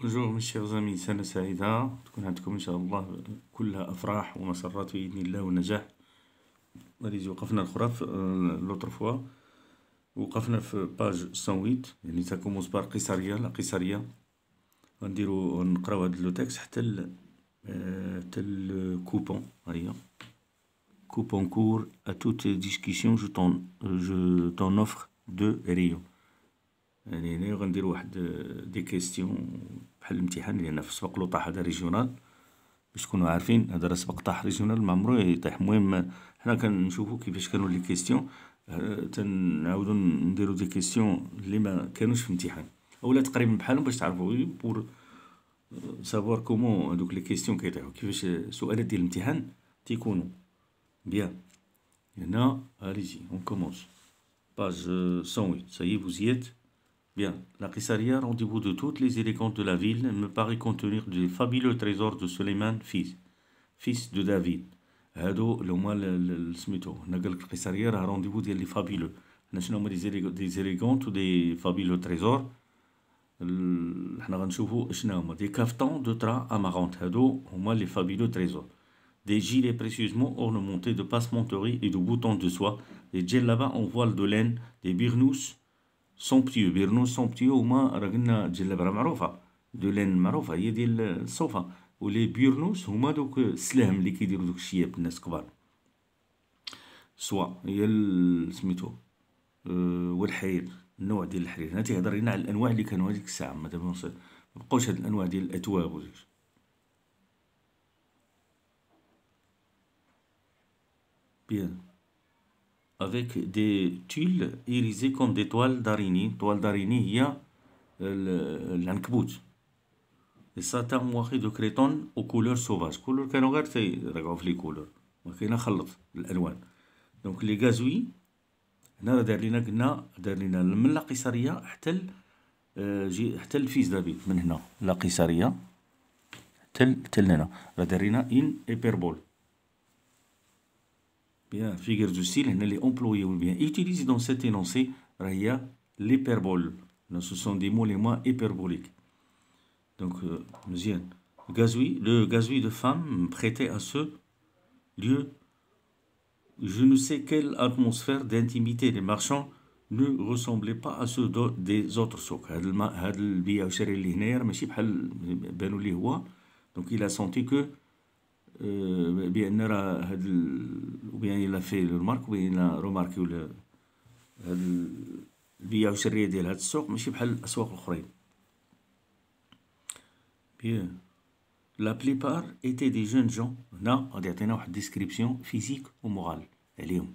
بونجور مي شيغ زامي سنة سعيدة تكون عندكم إن شاء الله كلها أفراح ومسرات بإذن الله ونجاح غادي وقفنا لخرا في لوتر فوا وقفنا في باج 108 يعني تكومونس بار قيصرية لا قيصرية غنديرو نقراو هاد لو تكست حتى ال حتى الكوبون ها هي كوبون كور أ توت ديسكيسيون جو تون جو تون أوفر دو ريو يعني هنا غندير واحد آه، دي كيستيون بحال الامتحان لان في سباق لو طاح هذا ريجيونال باش تكونوا عارفين هذا راه سبق طاح ريجيونال ما عمرو يطيح المهم حنا كنشوفوا كيفاش كانوا لي كيستيون آه، تنعاودو نديرو دي كيستيون اللي ما كانوش في امتحان اولا تقريبا بحالهم باش تعرفوا بور سافوار كومون هادوك لي كيستيون كيطيحو كيفاش السؤالات ديال الامتحان تيكونوا بيان هنا اريجي اون كومونس باج 108 سي فوزيت Bien, la Qisariya, rendez-vous de toutes les élégantes de la ville, me paraît contenir des fabuleux trésors de Suleiman, fils, fils de David. هادو اللي هما سميتو هنا قال لك القيصريه راه رونديفو ديال لي فابيلو حنا شنو هما دي زيليغونت trésors. دي فابيلو تريزور حنا غنشوفو شنو هما دي كافتون دو ترا امارونت هادو هما لي فابيلو تريزور des gilets précieusement ornementés de passementerie et de boutons de soie, des djellabas en voile de laine, des birnous, سومبتيو بيرنو سومبتيو هما راه قلنا جلاب راه معروفه دولان معروفه هي ديال الصوفا ولي بيرنوس هما دوك السلاهم اللي كيديروا دوك الشياب الناس كبار سوا هي سميتو أه والحرير النوع ديال الحرير هنا تيهضر لينا على الانواع اللي كانوا هذيك الساعه ما بقاوش هاد الانواع ديال الاتواب وزيش. بيان avec des tuiles irisées comme des toiles d'araignée. Toile d'araignée هي العنكبوت. إسا de créton aux و كولور سوفاج. كولور regarde, غير la في لي كولور. ما كاين خلط الألوان. دونك لي غازوي هنا راه دار لينا قلنا دار لينا من لا حتى جي حتى الفيز دافيد من هنا لا حتى حتى لهنا راه دار لينا إن إيبربول. bien figure du style elle est employée ou bien utilisée dans cet énoncé Raya l'hyperbole ce sont des mots les moins hyperboliques donc euh, nous le gazouille de femme prêtait à ce lieu je ne sais quelle atmosphère d'intimité des marchands ne ressemblait pas à ceux des autres socs. Donc il a senti que آه، بان راه هاد ال... وبان لا في المارك وبان ولا هاد البيع والشريه ديال هاد السوق ماشي بحال الاسواق الاخرين بيان لا بليبار ايتي دي جون جون هنا غادي يعطينا واحد ديسكريبسيون فيزيك ومورال عليهم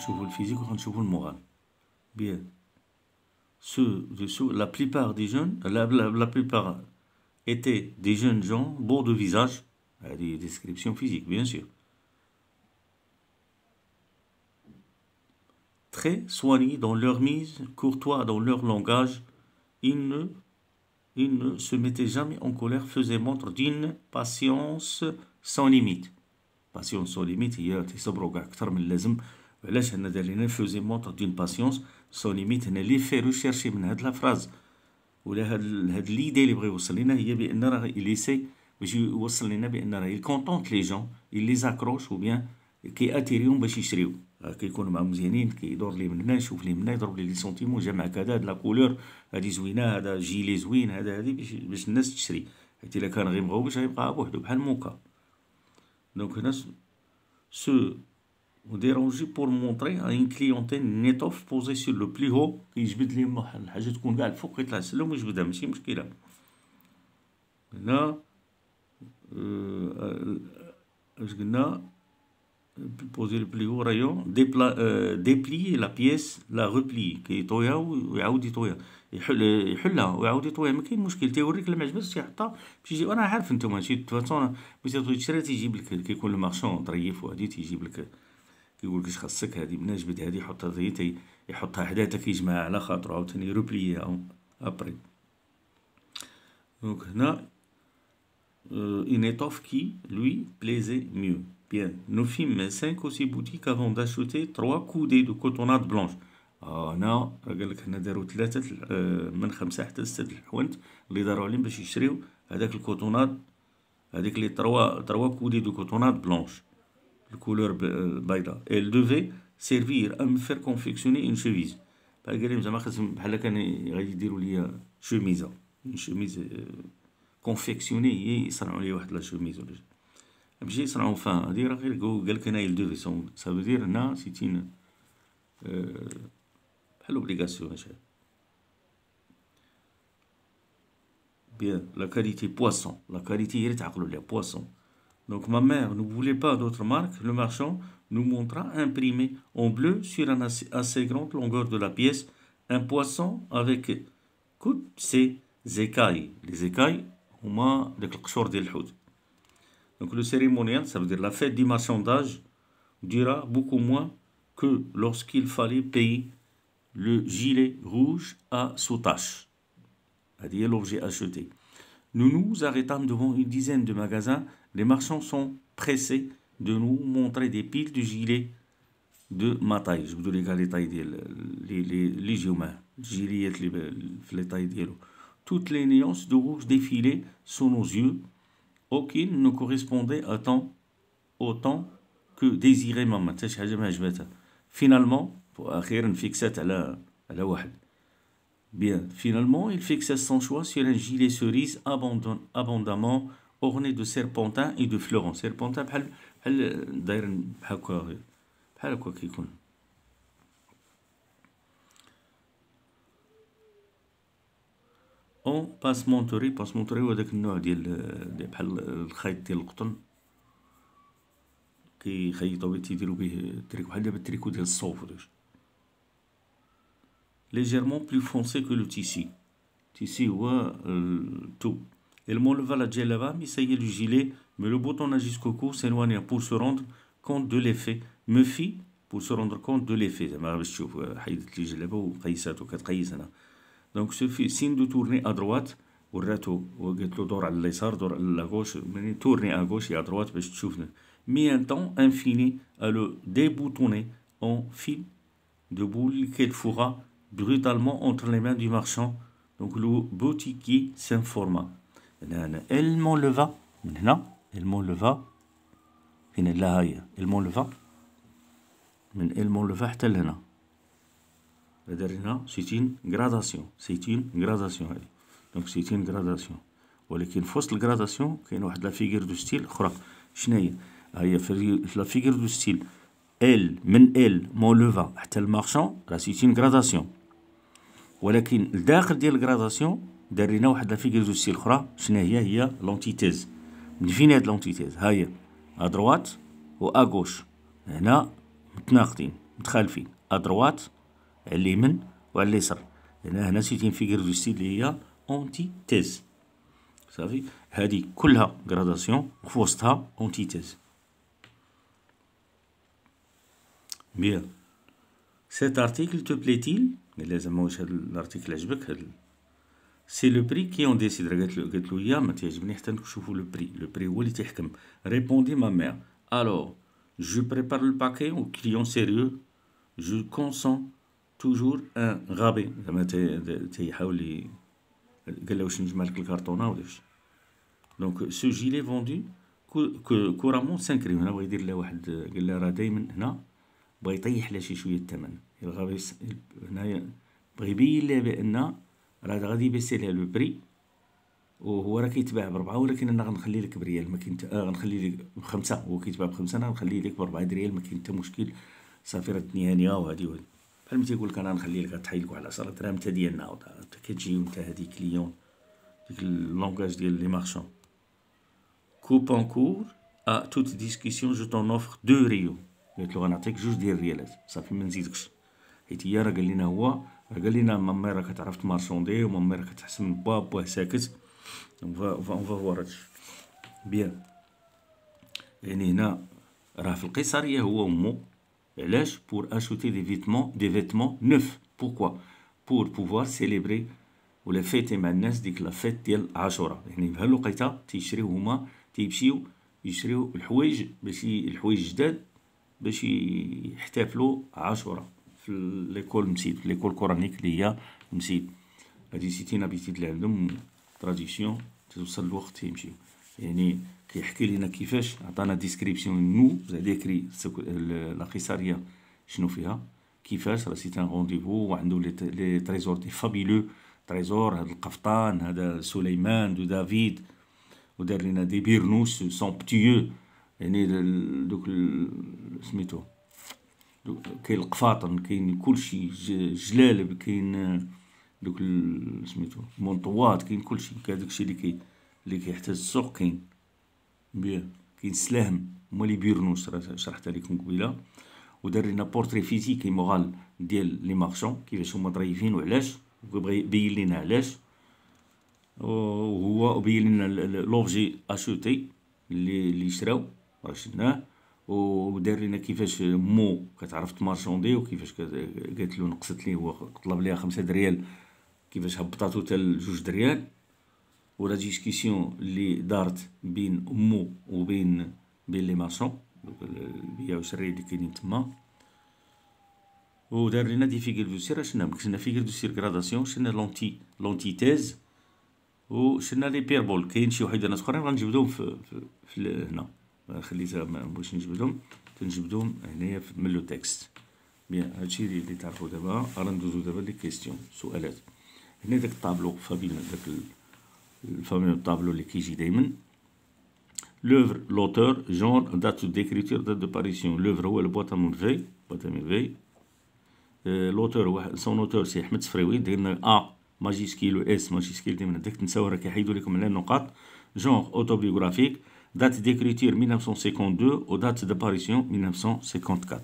نشوفو الفيزيك وغنشوفو المورال بيان سو دو سو لا بليبار دي جون لا بلا لا بليبار étaient des jeunes gens beaux de visage, euh, des descriptions physiques bien sûr, très soignés dans leur mise, courtois dans leur langage, ils ne, ne se mettaient jamais en colère, faisaient montre d'une patience sans limite. Patience sans limite, y a les faisaient montre d'une patience sans limite ne les fait rechercher la phrase ولا هاد هاد ليدي اللي بغى يوصل لينا هي بان راه سي باش يوصل لينا بان راه يكونطونط لي جون اللي زاكروش كي اتيريون باش يشريو آه، كيكونوا معاهم مزيانين كيدور لي من هنا يشوف لي من هنا يضرب لي لي سونتيمون جا كذا هاد لا كولور هادي زوينه هذا جيلي زوين هذا هادي باش باش الناس تشري حيت الا كان غير باش غيبقى بوحدو بحال موكا دونك هنا سو وديرونجي بور مونطري اون كليونتين نيتوف بوزي سور لو بلي هو كيجبد ليهم واحد الحاجه تكون كاع الفوق يطلع السلم ويجبدها ماشي مشكله هنا اش قلنا بوزي لو بلي هو رايون ديبلا ديبلي لا بيس لا غوبلي كيطويها ويعاود يطويها يحل يحلها ويعاود يطويها ما كاين مشكل تيوريك لما عجبتش تيحطها باش يجي انا عارف نتوما هادشي تفاصون ملي تشري تيجيب لك كيكون المارشون ظريف وهادي تيجيب لك كيقول كيش خاصك هادي من جبد هادي حط هادي يحطها حدا حتى كيجمع على خاطرو عاوتاني روبليي او ابري دونك هنا une étoffe كي لوي بليزي ميو بيان nous fîmes cinq ou بوتيك افون داشوتي d'acheter كودي دو de بلونش blanche. آه، هنا قال لك هنا داروا ثلاثة آه، من خمسة حتى ستة الحوانت اللي داروا عليهم باش يشريو هذاك الكوتونات هذيك لي تروا تروا كودي دو كوتونات بلونش الكولور بيضاء ال دوفي سيرفير ام فير كونفيكسيوني اون شيميز قال لي زعما خاصهم بحال كان غادي يديروا لي شوميزه شوميز كونفيكسيوني يصنعوا لي واحد لا شوميز ولا ماشي يصنعوا فان هادي راه غير قال لك انا ال دوفي سون سافو دير هنا سيتين بحال اوبليغاسيون شحال بيان لا كاليتي بواسون لا كاليتي هي اللي تعقلوا ليها بواسون Donc ma mère ne voulait pas d'autres marques. Le marchand nous montra imprimé en bleu sur une assez grande longueur de la pièce un poisson avec toutes ses écailles. Les écailles, on le Donc le cérémonial, ça veut dire la fête du marchandage, dura beaucoup moins que lorsqu'il fallait payer le gilet rouge à cest à dire l'objet acheté. Nous nous arrêtâmes devant une dizaine de magasins les marchands sont pressés de nous montrer des piles de gilets de ma taille. Je vous donne les tailles les, les, gilets, les, les tailles Toutes les nuances de rouge défilaient sous nos yeux. Aucune ne correspondait à autant que désirait ma Finalement, à Bien, finalement, il fixa son choix sur un gilet cerise abondamment اغني دو سيربونتان اي دو فلورون سيربونتان بحال بحال داير هكا بحال هكا كيكون او باس مونتوري باس مونتوري هو داك النوع ديال بحال الخيط ديال القطن كيخيطو بيه تيديرو بيه تريكو بحال دابا التريكو ديال الصوف وداكشي légèrement plus foncé que le tissu. Le tissu هو التوب Elle m'enleva la y est, du gilet, mais le bouton boutonnage jusqu'au cou s'éloigné pour se rendre compte de l'effet. Me fit pour se rendre compte de l'effet. Hein. Donc ce fut signe de tourner à droite. وراتو au له دور على اليسار دور على gauche, mais tourner à gauche et à droite mais un temps infini, temps à le déboutonner en fil de boule qu'elle fourra brutalement entre les mains du marchand donc le boutiquier s'informa هنا المونلفا من هنا المونلفا فين لا هي المونلفا من المونلفا حتى لهنا دار هنا سيتين غراداسيون سيتين غراداسيون هذه دونك سيتين غراداسيون ولكن في وسط الغراداسيون كاين واحد لا فيغور دو ستيل اخرى شناهي هي في لا فيغور دو ستيل ال من ال مولوفا حتى المارشون راه سيتين غراداسيون ولكن الداخل ديال الغراداسيون دار لنا واحد لافيكير دو ستيل اخرى شنو هي هي لونتيتيز من فين هاد لونتيتيز ها هي ادروات و اغوش هنا متناقضين متخالفين ادروات على اليمين وعلى اليسار هنا هنا سيتين فيغير دو ستيل اللي هي اونتيتيز صافي هادي كلها غراداسيون في وسطها اونتيتيز بيان سيت ارتيكل te plait لازم واش هاد الارتيكل عجبك هاد سي لو بري كي اون ديسيد قالت له قالت له يا ما تعجبني حتى نشوفوا لو بري لو بري هو اللي تيحكم ريبوندي ما مير الو جو بريبار لو باكي او كليون سيريو جو كونسون توجور ان غابي زعما تيحاول قال له واش نجمع لك الكارطونه ولا واش دونك سو جيلي فوندو كورامون 5 ريو هنا بغا يدير له واحد قال له راه دايما هنا بغا يطيح له شي شويه الثمن الغبي هنايا بغا يبين له بان راه غادي يبيسي ليها لو بري وهو راه كيتباع بربعة ولكن انا غنخلي لك بريال ما كاين آه غنخلي لك بخمسة هو كيتباع بخمسة انا غنخلي لك بربعة دريال ما كاين حتى مشكل صافي راه الدنيا هانية وهادي وهادي بحال ما تيقول لك انا غنخلي لك غتحيد لك واحد 10 درهم حتى ديالنا حتى كتجي انت هادي كليون ديك اللونغاج ديال لي مارشون كوب ان كور ا توت ديسكسيون جو تون اوفر دو ريو قلت له غنعطيك جوج ديال الريالات صافي ما نزيدكش حيت هي راه قال لنا هو قال لينا نعم، مامي راه كتعرف تمارشوندي ومامي راه كتحسن با با ساكت اون فا فوار بيان يعني هنا راه في القيصريه هو امو علاش بور اشوتي دي فيتمون دي فيتمون نوف بوكوا بور بوفوار سيليبري ولا فيتي مع الناس ديك لا فيت ديال عاشوره يعني في الوقيته تيشريو هما تيمشيو يشريو الحوايج باش الحوايج جداد باش يحتفلوا عاشوره في ليكول مسيد في ليكول كورانيك اللي هي مسيد هادي سيتينا اللي العلم تراديسيون توصل الوقت يمشيو يعني كيحكي لينا كيفاش عطانا ديسكريبسيون نو زعما ديكري لا قيساريه شنو فيها كيفاش راه سيت ان رونديفو وعندو لي تريزور دي فابيلو تريزور هاد القفطان هذا سليمان دو دافيد ودار لينا دي بيرنوس سون بتيو يعني دوك سميتو كاين القفاطن كاين كلشي جلالب كاين آه، دوك سميتو مونطوات كاين كلشي كاع داكشي اللي كي اللي كيحتاج السوق كاين بيه كاين السلاهم هما لي بيرنو شرحت لكم قبيله ودار لنا بورتري فيزيكي مورال ديال لي مارشون كيفاش هما ضريفين وعلاش وكيبغي يبين لينا علاش وهو بين لنا لوبجي اشوتي اللي اللي شراو راه شفناه ودار لنا كيفاش مو كتعرف تمارشوندي وكيفاش قالت له نقصت ليه هو طلب ليها خمسة دريال كيفاش هبطاتو حتى لجوج دريال ولا ديسكيسيون اللي دارت بين امو وبين بين لي مارشون البيع والشراء اللي كاينين تما ودار لنا دي فيغير دو سير شنا شنا فيغير دو سير غراداسيون شنا لونتي تيز وشنا لي بيربول كاين شي ناس اخرين غنجبدهم في, في, في هنا خليتها ما بغيتش نجبدهم تنجبدهم هنايا من لو تكست بيان هادشي اللي تعرفو دابا راه ندوزو دابا لي كيستيون سؤالات هنا داك الطابلو فابيل داك الفامي طابلو اللي كيجي دايما لوفر لوتور جونر دات ديكريتور دات دو باريسيون لوفر هو في بواطه بواطا في لوتور واحد سون اوتور سي احمد سفريوي درنا ا ماجيسكيل و اس ماجيسكيل دائما داك تنساو راه كيحيدو لكم على النقاط جونغ اوتوبيوغرافيك date d'écriture 1952 aux dates d'apparition 1954.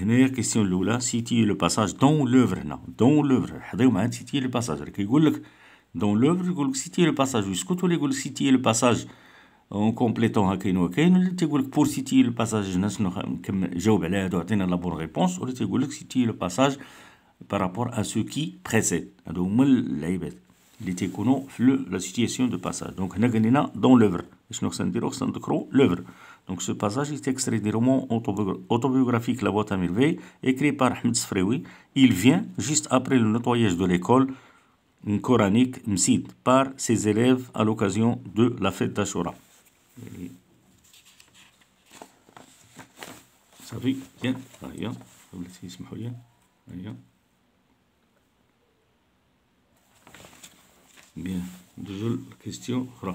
Hna question loula Citer le passage dans l'œuvre dans l'œuvre cest ma le passage dans l'œuvre يقول لك le passage jusqu'au bout. les يقول le passage en complétant pour citer le passage hna شنو la bonne réponse ou li le passage par rapport à ce qui précède هادو il était connu la situation de passage. Donc, Naganina dans l'œuvre. l'œuvre. Donc, ce passage est extrait du roman autobiographique La boîte à merveilles, écrit par Ahmed Sfrewi. Il vient juste après le nettoyage de l'école coranique Msid par ses élèves à l'occasion de la fête d'Ashura. صافي زين ها هي قبل تسمحوا لي ها هي Bien, Deuxième question. Euh,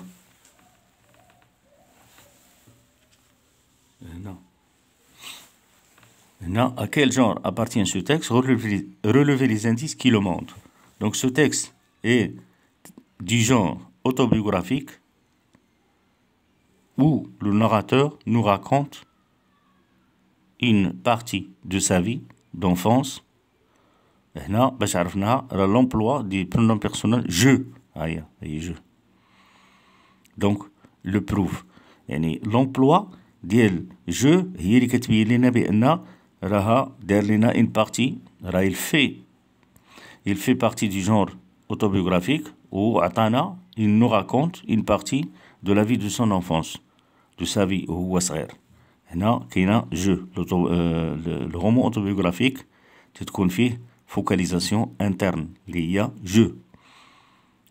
Maintenant, à quel genre appartient ce texte Relevez les indices qui le montrent. Donc ce texte est du genre autobiographique où le narrateur nous raconte une partie de sa vie d'enfance. L'emploi du pronom personnel je. Donc, le prouve l'emploi يعني il fait il fait partie du genre autobiographique où عطانا il nous raconte une partie de la vie de son enfance de sa vie وهو صغير هنا le roman autobiographique تتكون فيه focalisation interne Il y a je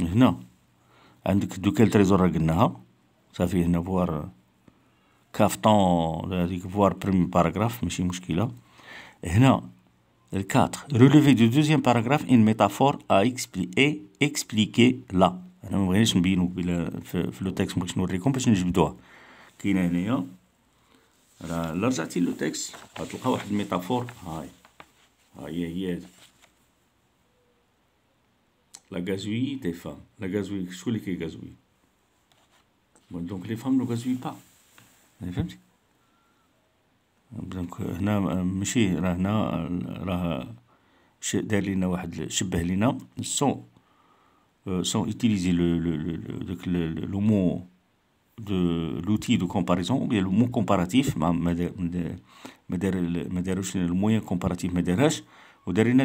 هنا عندك دوكال تريزور قلناها صافي هنا فوار كافتون هذيك فوار بريمي باراغراف ماشي مشكله هنا الكاتر ريليفي دو دوزيام باراغراف ان ميتافور ا اكسبلي اكسبليكي لا انا ما بغيناش نبينو بلا في لو تيكست باش نوريكم باش نجبدوها كاينه هنايا راه لرجعتي لو تيكست غتلقى واحد الميتافور هاي هاي هي هذه La gazouille des femmes. La gazouille, gazouille. donc les femmes ne gazouillent pas. Donc, هنا le le le le, le mot de l'outil de comparaison le mot comparatif mais moyen دار ما داروش الموين كومباراتيف ما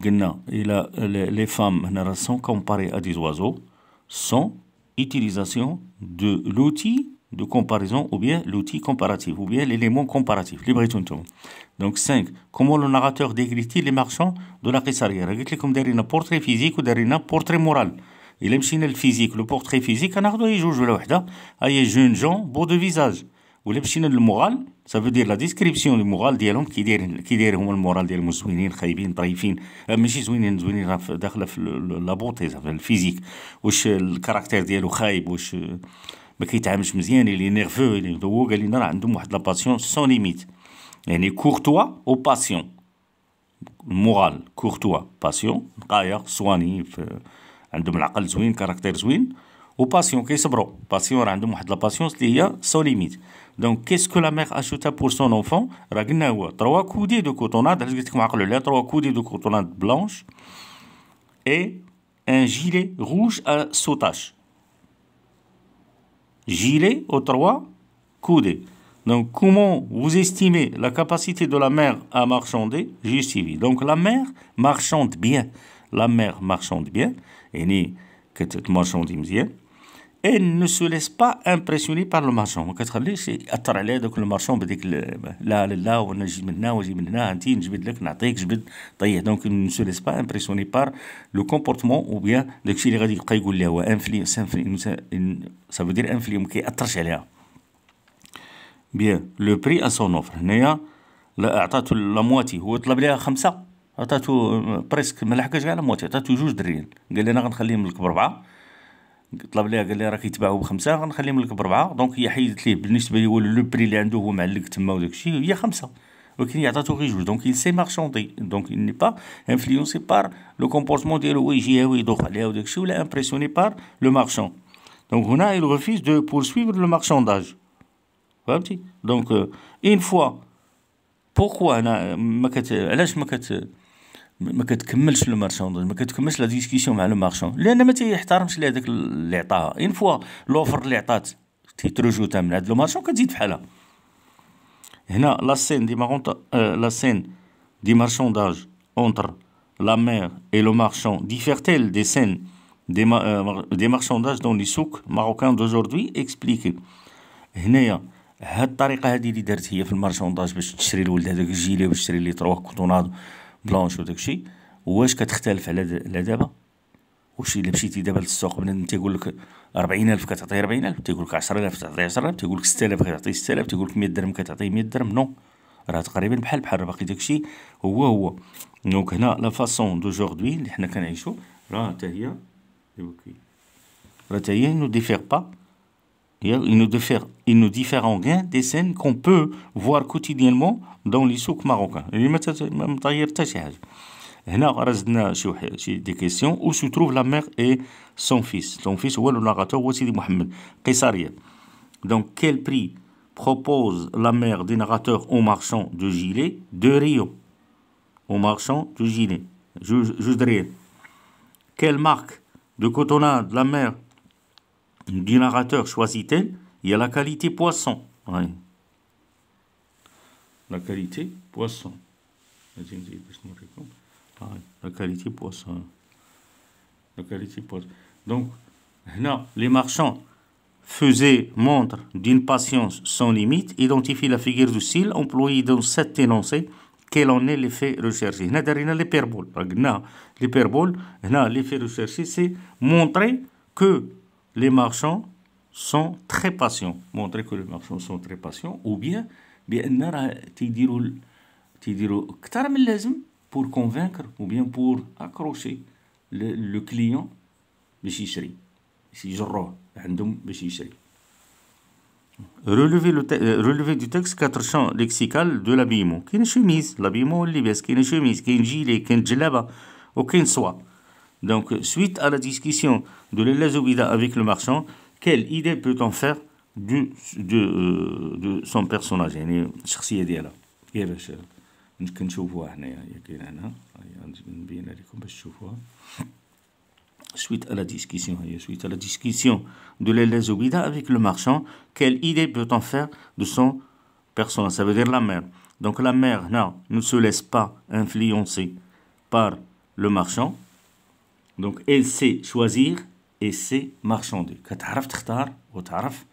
قلنا الى لي فام هنا سون كومباري ا دي زوازو utilisation de l'outil de comparaison ou bien l'outil comparatif ou bien l'élément comparatif. Donc 5. Comment le narrateur décrit-il les marchands de la regardez Comme un portrait physique ou un portrait moral. Il aime le physique, le portrait physique, un il joue, hein. ah, a le jeunes gens, beau de visage. ولا مشينا للمغال صافي دير لا ديسكريبسيون المغال ديالهم كي داير كي داير هما المورال ديالهم زوينين خايبين ضعيفين آه، ماشي زوينين زوينين راه داخله في لابوتي صافي الفيزيك واش الكاركتير ديالو خايب واش آه، ما كيتعاملش مزيان اللي نيرفو اللي هو قال لنا راه عندهم واحد لاباسيون سون ليميت يعني كورتوا او باسيون المورال كورتوا باسيون نقايا سواني في عندهم العقل زوين كاركتير زوين وباسيون كيصبروا باسيون راه عندهم واحد لاباسيونس اللي هي سو ليميت Donc, qu'est-ce que la mère acheta pour son enfant Trois coudées de cotonnade, trois coudées de cotonnade blanche et un gilet rouge à sautage. Gilet aux trois coudées. Donc, comment vous estimez la capacité de la mère à marchander J'ai suivi. Donc, la mère marchande bien. La mère marchande bien. Et ni que cette marchande bien. ان نو سو ليس با امبرسيوني بار لو مارشون ما كتخليش ياثر عليها دوك مارشون بديك لا لا لا وانا نجي من هنا ونجي من هنا انت نجبد لك نعطيك جبد طيح دونك نو سو ليس با impressionner بار لو كومبورتمون ou بيان داكشي اللي غادي يبقى يقول لها هو انفلي سانفلي سا فو دير انفلي ما كياثرش عليها بيان لو بري ا سون اوفر هنايا لا عطاتو لا مواتي هو طلب لها خمسه عطاتو بريسك ما لحقاش كاع لا مواتي عطاتو جوج دريين قال لي انا غنخليهم لك بربعه طلب ليه قال لي راه يتباعوا بخمسه غنخليهم لك بربعه دونك هي حيدت ليه بالنسبه لي هو لو بري اللي عنده هو معلق تما وداك الشيء هي خمسه ولكن هي عطاتو غير جوج دونك il سي marchandé دونك il n'est pas influencé par le comportement ديالو هو يجي هاوي دوخ عليها وداك الشيء ولا impressionné par le marchand donc هنا il refuse de poursuivre le marchandage فهمتي دونك une fois pourquoi هنا ما كت علاش ما كت ما كتكملش لو مارشاندوز ما كتكملش لا ديسكسيون مع لو مارشون لان ما تيحترمش لي داك اللي عطاها اون فوا لوفر اللي عطات تيتروجوتا من عند لو مارشون كتزيد بحالها هنا لا سين دي مارونت لا سين دي مارشونداج اونتر لا مير اي لو مارشون ديفيرتيل دي سين دي, دي مارشونداج دون لي سوق ماروكان دوجوردي اكسبليكي هنايا هاد الطريقه هادي اللي دارت هي في المارشونداج باش تشري الولد هذاك الجيلي باش تشري لي تروا كوطوناد بلونش وداك الشيء واش كتختلف على على دابا واش الا مشيتي دابا للسوق بنادم تيقول لك 40000 كتعطي 40000 تيقول لك 10000 تعطي 10000 تيقول لك 6000 كتعطي 6000 تيقول لك 100 درهم كتعطي 100 درهم نو راه تقريبا بحال بحال باقي داك الشيء هو هو دونك هنا لا فاسون دو جوردوي اللي حنا كنعيشو راه حتى هي راه حتى هي نو ديفير با Il nous, diffère, il nous diffère en gain des scènes qu'on peut voir quotidiennement dans les souks marocains. des questions où se trouve la mère et son fils. Son fils, ou le narrateur, Sidi Mohamed, Donc, quel prix propose la mère des narrateurs aux marchand de gilets de Rio au marchand de gilets, juste rien Quelle marque de cotonade la mère du narrateur, choisit-elle Il y a la qualité poisson. Ah, la qualité poisson. La qualité poisson. Donc, non, les marchands faisaient montre d'une patience sans limite, identifient la figure du style employée dans cet énoncé, quel en est l'effet recherché. y a l'hyperbole. L'hyperbole, l'effet recherché, c'est montrer que les marchands sont très patients montrer que les marchands sont très patients ou bien بان راه تيديروا تيديروا اكثر le اللازم pour convaincre ou bien pour accrocher le, le client باش يشري باش عندهم باش يشري Relever, le euh, relever du texte quatre champs lexicales de l'habillement. Qu'est une chemise, l'habillement c'est le chemise, qu'est une chemise, qu'est une gilet, qu'est une ou qu'est une soie. Donc, suite à la discussion de Zoubida avec le marchand, quelle idée peut-on faire de, de, euh, de son personnage suite à la discussion suite à la discussion de Zoubida avec le marchand quelle idée peut-on faire de son personnage ça veut dire la mère donc la mère ne se laisse pas influencer par le marchand دونك ال سي شوازير اي سي مارشوندي كتعرف تختار وتعرف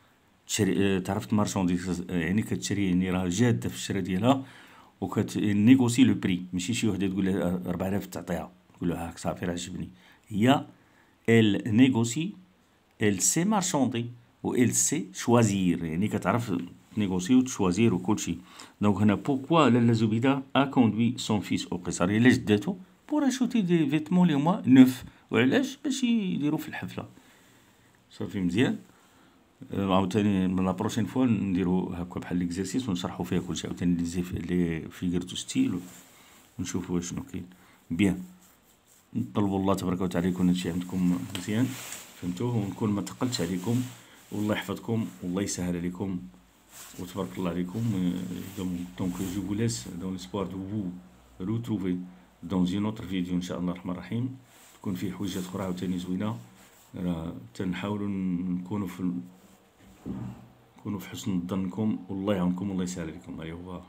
تشري تعرف تمارشوندي يعني كتشري يعني راه جاده في الشراء ديالها وكت نيغوسي لو بري ماشي شي وحده تقول لها 4000 تعطيها تقول لها هاك صافي راه عجبني هي ال نيغوسي ال سي مارشوندي و ال سي شوازير يعني كتعرف نيغوسي وتشوازير كلشي دونك هنا بوكوا لالا زبيده ا كوندوي سون فيس او قيصر الا جداتو بور اشوتي دي فيتمون لي هما نوف وعلاش باش يديرو في الحفله صافي مزيان آه، عاوتاني من لا بروشين فوا نديرو هكا بحال ليكزارسيس ونشرحو فيها كلشي عاوتاني لي زيف لي فيغير تو ستيل ونشوفو شنو كاين بيان نطلبو الله تبارك وتعالى يكون هادشي عندكم مزيان فهمتوه ونكون ما تقلتش عليكم والله يحفظكم والله يسهل عليكم وتبارك الله عليكم دونك جو فو لاس دون سبوار دو فو retrouver دون جي نوتر فيديو ان شاء الله الرحمن الرحيم تكون فيه حويجات اخرى عاوتاني زوينه راه تنحاولوا نكونوا في نكونوا في حسن ظنكم والله يعاونكم والله يسهل عليكم ايوا